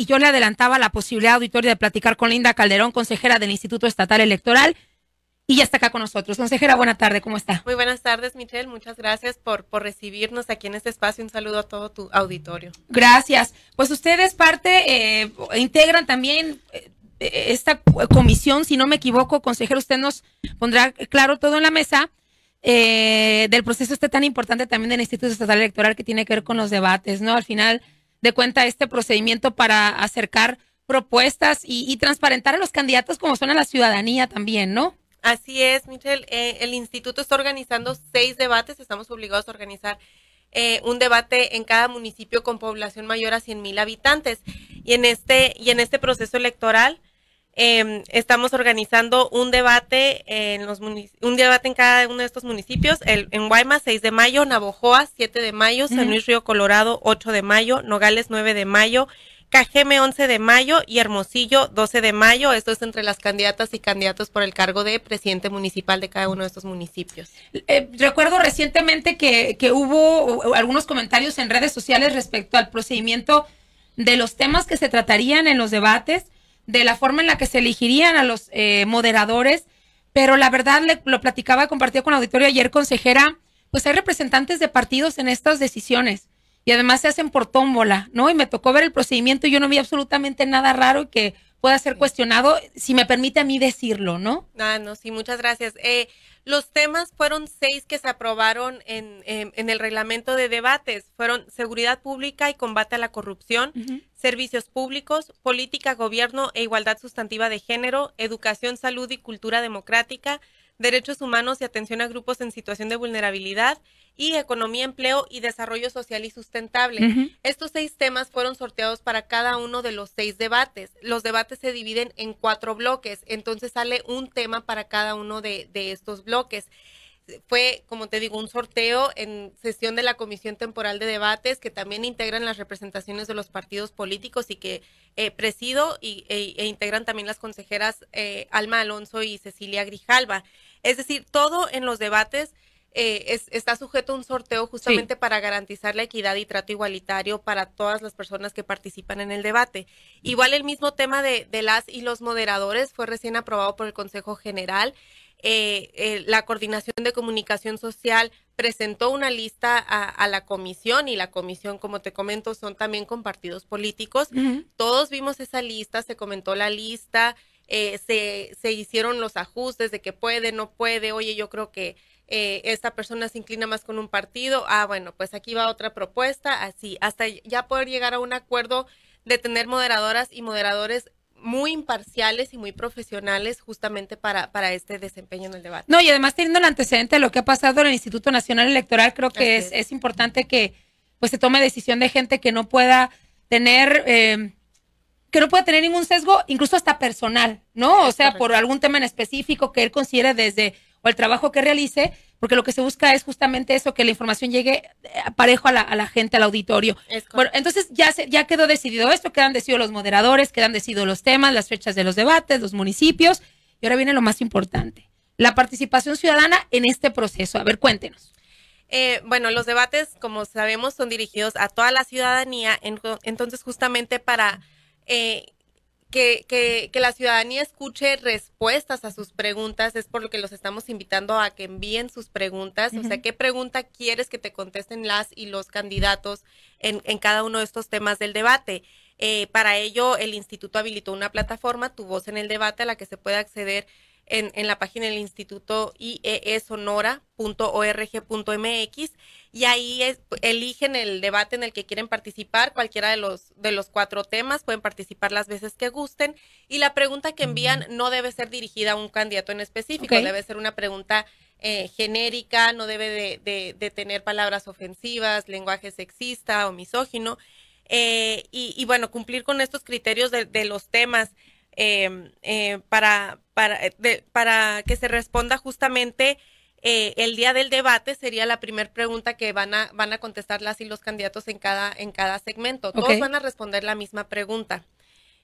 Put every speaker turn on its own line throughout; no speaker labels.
y yo le adelantaba la posibilidad auditoria de platicar con Linda Calderón, consejera del Instituto Estatal Electoral. Y ya está acá con nosotros. Consejera, buena tarde, ¿cómo está? Muy
buenas tardes, Michelle. Muchas gracias por, por recibirnos aquí en este espacio. Un saludo a todo tu auditorio. Gracias.
Pues ustedes parte, eh, integran también eh, esta comisión, si no me equivoco, consejera, usted nos pondrá claro todo en la mesa. Eh, del proceso este tan importante también del Instituto Estatal Electoral que tiene que ver con los debates, ¿no? Al final, de cuenta este procedimiento para acercar propuestas y, transparentar a los candidatos como son a la ciudadanía también, ¿no?
Así es, Michelle. Eh, el instituto está organizando seis debates, estamos obligados a organizar eh, un debate en cada municipio con población mayor a 100,000 mil habitantes. Y en este, y en este proceso electoral, Em, estamos organizando un debate en los un debate en cada uno de estos municipios, en Guaymas 6 de mayo, Navojoa 7 de mayo, San Luis Río Colorado 8 de mayo, Nogales 9 de mayo, Cajeme 11 de mayo y Hermosillo 12 de mayo. Esto es entre las candidatas y candidatos por el cargo de presidente municipal de cada uno de estos municipios. Eh, recuerdo recientemente que, que
hubo algunos comentarios en redes sociales respecto al procedimiento de los temas que se tratarían en los debates de la forma en la que se elegirían a los eh, moderadores, pero la verdad lo platicaba, compartía con la auditorio ayer, consejera, pues hay representantes de partidos en estas decisiones y además se hacen por tómbola, ¿no? Y me tocó ver el procedimiento y yo no vi absolutamente nada raro que pueda ser cuestionado, si me permite a mí decirlo, ¿no?
Ah, no, sí, muchas gracias. Eh, los temas fueron seis que se aprobaron en, en, el reglamento de debates. Fueron seguridad pública y combate a la corrupción, servicios públicos, política, gobierno e igualdad sustantiva de género, educación, salud y cultura democrática, derechos humanos y atención a grupos en situación de vulnerabilidad y economía, empleo y desarrollo social y sustentable. Estos seis temas fueron sorteados para cada uno de los seis debates. Los debates se dividen en cuatro bloques, entonces sale un tema para cada uno de, de estos bloques fue, como te digo, un sorteo en sesión de la Comisión Temporal de Debates, que también integran las representaciones de los partidos políticos y que eh, presido y, e, e, integran también las consejeras eh, Alma Alonso y Cecilia Grijalva. Es decir, todo en los debates eh, está sujeto a un sorteo justamente para garantizar la equidad y trato igualitario para todas las personas que participan en el debate. Igual el mismo tema de, las y los moderadores fue recién aprobado por el Consejo General. Eh, eh, la Coordinación de Comunicación Social presentó una lista a, la comisión y la comisión, como te comento, son también con partidos políticos. Todos vimos esa lista, se comentó la lista, se, se hicieron los ajustes de que puede, no puede, oye, yo creo que eh, esta persona se inclina más con un partido, ah, bueno, pues aquí va otra propuesta, así, hasta ya poder llegar a un acuerdo de tener moderadoras y moderadores muy imparciales y muy profesionales justamente para, para este desempeño en el debate.
No, y además teniendo el antecedente de lo que ha pasado en el Instituto Nacional Electoral, creo que es, importante que pues se tome decisión de gente que no pueda tener, eh, que no pueda tener ningún sesgo, incluso hasta personal, ¿no? O sea, por algún tema en específico que él considere desde o el trabajo que realice, porque lo que se busca es justamente eso, que la información llegue eh, parejo a la, gente, al auditorio. Bueno, entonces ya, ya quedó decidido esto, quedan decididos los moderadores, quedan decididos los temas, las fechas de los debates, los municipios, y ahora viene lo más importante, la participación ciudadana en este proceso. A ver, cuéntenos.
Eh, bueno, los debates, como sabemos, son dirigidos a toda la ciudadanía, entonces justamente para eh, que, que, la ciudadanía escuche respuestas a sus preguntas, es por lo que los estamos invitando a que envíen sus preguntas, o sea, qué pregunta quieres que te contesten las y los candidatos en, en cada uno de estos temas del debate. Eh, para ello, el instituto habilitó una plataforma, Tu Voz en el Debate, a la que se puede acceder en, la página del instituto IESonora.org.mx e y ahí eligen el debate en el que quieren participar, cualquiera de los, de los cuatro temas, pueden participar las veces que gusten y la pregunta que envían no debe ser dirigida a un candidato en específico, debe ser una pregunta eh, genérica, no debe de, tener palabras ofensivas, lenguaje sexista o misógino. Eh, y, bueno, cumplir con estos criterios de, los temas eh, para, para, eh, de, para que se responda justamente eh, el día del debate sería la primera pregunta que van a, van a contestar las y los candidatos en cada, en cada segmento. Todos van a responder la misma pregunta,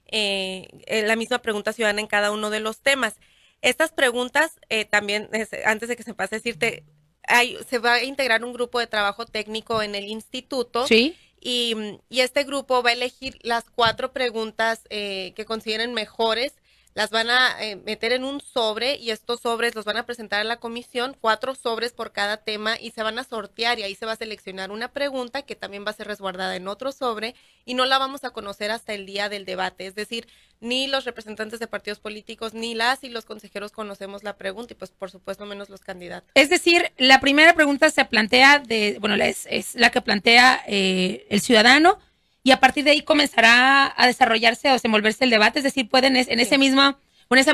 eh, la misma pregunta ciudadana en cada uno de los temas. Estas preguntas, también, antes de que se pase a decirte, hay, se va a integrar un grupo de trabajo técnico en el instituto. Sí. Y, y este grupo va a elegir las cuatro preguntas que consideren mejores las van a eh, meter en un sobre y estos sobres los van a presentar a la comisión, cuatro sobres por cada tema y se van a sortear y ahí se va a seleccionar una pregunta que también va a ser resguardada en otro sobre y no la vamos a conocer hasta el día del debate. Es decir, ni los representantes de partidos políticos, ni las y los consejeros conocemos la pregunta y pues por supuesto menos los candidatos.
Es decir, la primera pregunta se plantea de, bueno, es, la que plantea eh, el ciudadano y a partir de ahí comenzará a desarrollarse o desenvolverse el debate, es decir, pueden en ese esa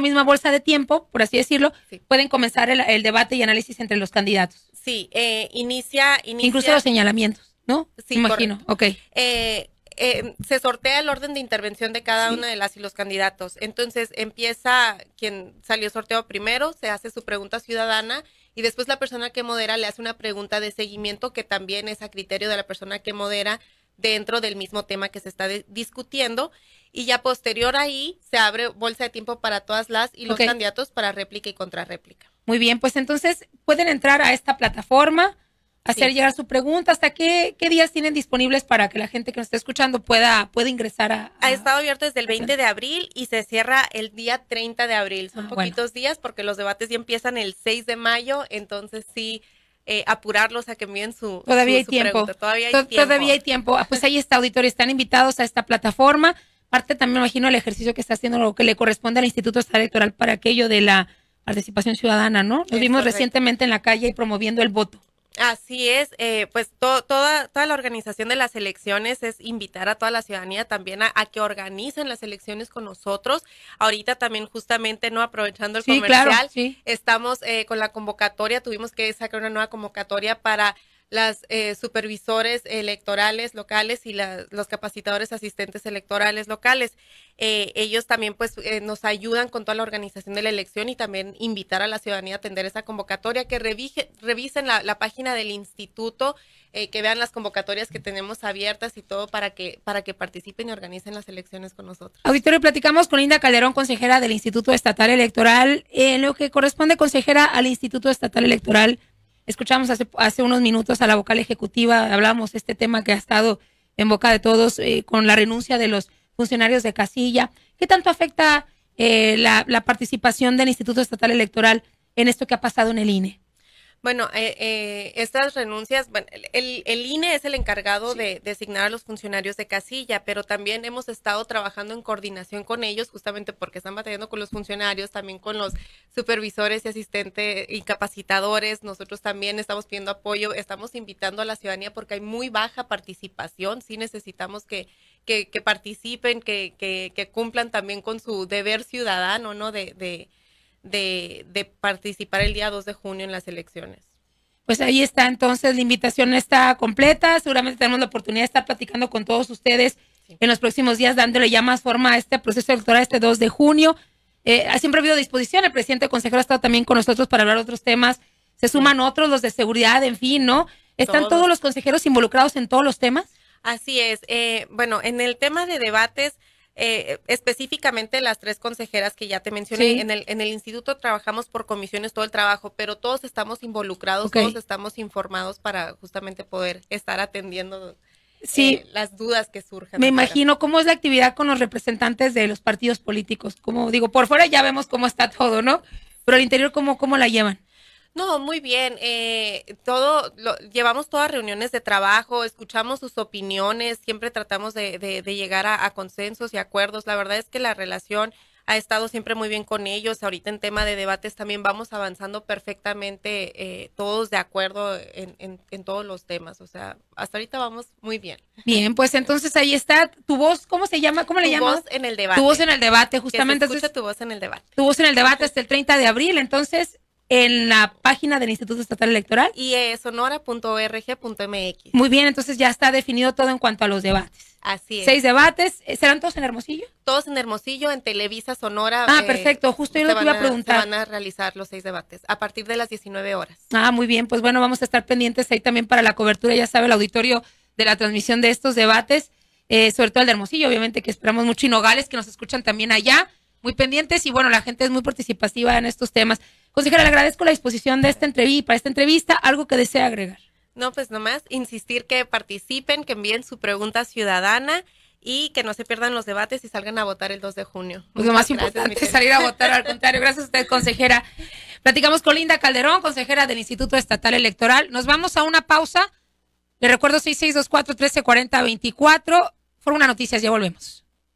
misma bolsa de tiempo, por así decirlo, pueden comenzar el, debate y análisis entre los candidatos.
Sí, eh, inicia, Incluso los
señalamientos, ¿no? Sí, imagino. Correcto. Ok.
Eh, eh, se sortea el orden de intervención de cada una de las y los candidatos. Entonces empieza quien salió sorteado primero, se hace su pregunta ciudadana y después la persona que modera le hace una pregunta de seguimiento que también es a criterio de la persona que modera dentro del mismo tema que se está discutiendo y ya posterior ahí se abre bolsa de tiempo para todas las y los candidatos para réplica y contrarréplica.
Muy bien, pues entonces pueden entrar a esta plataforma, hacer llegar su pregunta, hasta qué, qué días tienen disponibles para que la gente que nos está escuchando pueda, pueda ingresar a,
Ha estado abierto desde el 20 de abril y se cierra el día 30 de abril. Son ah, poquitos días porque los debates ya empiezan el 6 de mayo, entonces sí eh, apurarlos a que envíen su todavía hay tiempo todavía hay tiempo todavía ah, hay
tiempo pues ahí está auditorio están invitados a esta plataforma parte también imagino el ejercicio que está haciendo lo que le corresponde al Instituto Electoral para aquello de la participación ciudadana no Nos vimos recientemente en la calle y promoviendo el voto
Así es, eh, pues toda, toda la organización de las elecciones es invitar a toda la ciudadanía también a, que organicen las elecciones con nosotros. Ahorita también justamente, ¿no? Aprovechando el comercial, estamos eh, con la convocatoria, tuvimos que sacar una nueva convocatoria para las eh, supervisores electorales locales y los capacitadores asistentes electorales locales. Eh, ellos también pues eh, nos ayudan con toda la organización de la elección y también invitar a la ciudadanía a atender esa convocatoria, que revisen la, página del instituto, que vean las convocatorias que tenemos abiertas y todo para que, para que participen y organicen las elecciones con nosotros.
Auditorio, platicamos con Linda Calderón, consejera del Instituto Estatal Electoral,
en lo que corresponde,
consejera, al Instituto Estatal Electoral. Escuchamos hace, hace unos minutos a la vocal ejecutiva, hablamos de este tema que ha estado en boca de todos eh, con la renuncia de los funcionarios de casilla. ¿Qué tanto afecta eh, la participación del Instituto Estatal Electoral en esto que ha pasado en el INE?
Bueno, eh, eh, estas renuncias, el, INE es el encargado de designar a los funcionarios de casilla, pero también hemos estado trabajando en coordinación con ellos, justamente porque están batallando con los funcionarios, también con los supervisores y asistentes y capacitadores. Nosotros también estamos pidiendo apoyo, estamos invitando a la ciudadanía porque hay muy baja participación. Sí necesitamos que, que, participen, que, que, cumplan también con su deber ciudadano, ¿no? de de, de participar el día 2 de junio en las elecciones.
Pues ahí está, entonces la invitación está completa. Seguramente tenemos la oportunidad de estar platicando con todos ustedes en los próximos días, dándole ya más forma a este proceso electoral este 2 de junio. Eh, ah, ha siempre habido disposición, el presidente del consejero ha estado también con nosotros para hablar de otros temas. Se suman otros, los de seguridad, en fin, ¿no? ¿Están todos, los consejeros involucrados en todos los temas?
Así es. Eh, bueno, en el tema de debates, eh, específicamente las tres consejeras que ya te mencioné, en, el, en el instituto trabajamos por comisiones todo el trabajo, pero todos estamos involucrados, todos estamos informados para justamente poder estar atendiendo eh, las dudas que surjan. Me imagino
cómo es la actividad con los representantes de los partidos políticos. Como digo, por fuera ya vemos cómo está todo, ¿no? Pero al interior, ¿cómo, cómo la llevan?
No, muy bien. Eh, todo lo, llevamos todas reuniones de trabajo, escuchamos sus opiniones, siempre tratamos de, llegar a, consensos y acuerdos. La verdad es que la relación ha estado siempre muy bien con ellos. Ahorita en tema de debates también vamos avanzando perfectamente, eh, todos de acuerdo en, todos los temas. O sea, hasta ahorita vamos muy bien.
Bien, pues entonces ahí está tu voz, ¿cómo se llama? ¿Cómo le llamamos Tu voz
en el debate. Tu voz en el debate, justamente. escucha tu voz en el debate.
Tu voz en el debate hasta el 30 de abril, entonces en la página del Instituto Estatal Electoral. Y
eh, sonora.org.mx.
Muy bien, entonces ya está definido todo en cuanto a los debates.
Así es. Seis debates. Eh, ¿Serán
todos en Hermosillo?
Todos en Hermosillo, en Televisa, Sonora. Ah, eh, perfecto. Justo yo lo que iba a preguntar. Se van a realizar los seis debates a partir de las 19 horas.
Ah, muy bien. Pues bueno, vamos a estar pendientes ahí también para la cobertura. Ya sabe el auditorio de la transmisión de estos debates, eh, sobre todo el de Hermosillo, obviamente, que esperamos mucho. Y Nogales, que nos escuchan también allá. Muy pendientes. Y bueno, la gente es muy participativa en estos temas. Consejera, le agradezco la disposición de esta entrevista, para esta entrevista, algo que desea agregar.
No, pues nomás insistir que participen, que envíen su pregunta ciudadana y que no se pierdan los debates y salgan a votar el 2 de junio. Pues lo más importante es salir a votar, al contrario. Gracias a usted, consejera.
Platicamos con Linda Calderón, consejera del Instituto Estatal Electoral. Nos vamos a una pausa. Le recuerdo 6624-1340-24. Fue una noticias, ya volvemos.